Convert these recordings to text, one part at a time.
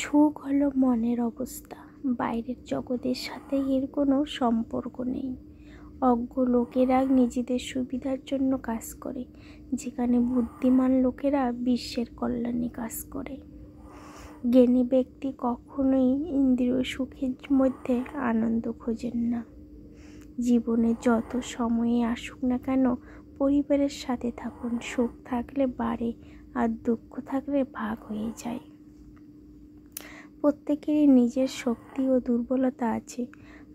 সুখ হলো মনের অবস্থা বাইরের জগতের সাথে এর কোনো সম্পর্ক নেই অজ্ঞ লোকেরা নিজেদের সুবিধার জন্য কাজ করে যেখানে বুদ্ধিমান লোকেরা বিশ্বের কল্যাণে কাজ করে জ্ঞানী ব্যক্তি কখনোই ইন্দ্রিয় সুখের মধ্যে আনন্দ খোঁজেন না জীবনে যত সময়ে আসুক না কেন পরিবারের সাথে থাকুন সুখ থাকলে বাড়ে আর দুঃখ থাকলে ভাগ হয়ে যায় প্রত্যেকেরই নিজের শক্তি ও দুর্বলতা আছে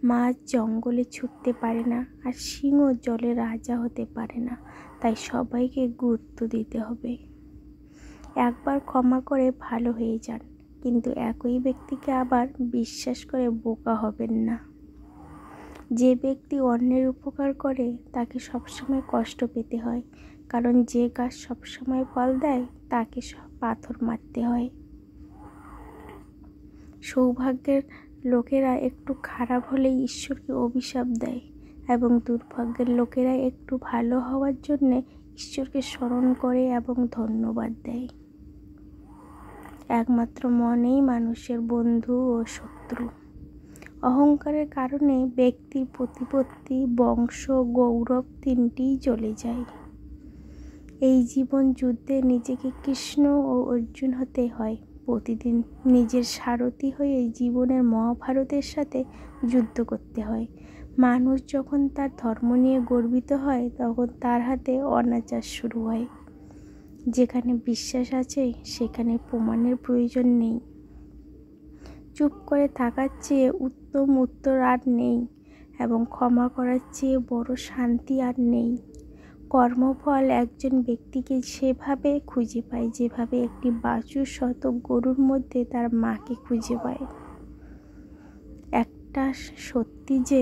মাছ জঙ্গলে ছুটতে পারে না আর সিংহ জলে রাজা হতে পারে না তাই সবাইকে গুরুত্ব দিতে হবে একবার ক্ষমা করে ভালো হয়ে যান কিন্তু একই ব্যক্তিকে আবার বিশ্বাস করে বোকা হবেন না যে ব্যক্তি অন্যের উপকার করে তাকে সবসময় কষ্ট পেতে হয় কারণ যে গাছ সবসময় ফল দেয় তাকে সব পাথর মারতে হয় সৌভাগ্যের লোকেরা একটু খারাপ হলেই ঈশ্বরকে অভিশাপ দেয় এবং দুর্ভাগ্যের লোকেরা একটু ভালো হওয়ার জন্যে ঈশ্বরকে স্মরণ করে এবং ধন্যবাদ দেয় একমাত্র মনেই মানুষের বন্ধু ও শত্রু অহংকারের কারণে ব্যক্তির প্রতিপত্তি বংশ গৌরব তিনটিই চলে যায় এই জীবন যুদ্ধে নিজেকে কৃষ্ণ ও অর্জুন হতে হয় প্রতিদিন নিজের সারথি হয়ে জীবনের মহাভারতের সাথে যুদ্ধ করতে হয় মানুষ যখন তার ধর্ম নিয়ে গর্বিত হয় তখন তার হাতে অনাচার শুরু হয় যেখানে বিশ্বাস আছে সেখানে প্রমাণের প্রয়োজন নেই চুপ করে থাকার চেয়ে উত্তম উত্তর আর নেই এবং ক্ষমা করার চেয়ে বড় শান্তি আর নেই কর্মফল একজন ব্যক্তিকে সেভাবে খুঁজে পায় যেভাবে একটি বাছুর শত গরুর মধ্যে তার মাকে খুঁজে পায় একটা সত্যি যে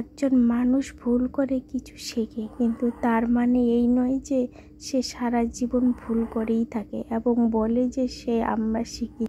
একজন মানুষ ভুল করে কিছু শেখে কিন্তু তার মানে এই নয় যে সে সারা জীবন ভুল করেই থাকে এবং বলে যে সে আমরা শিখি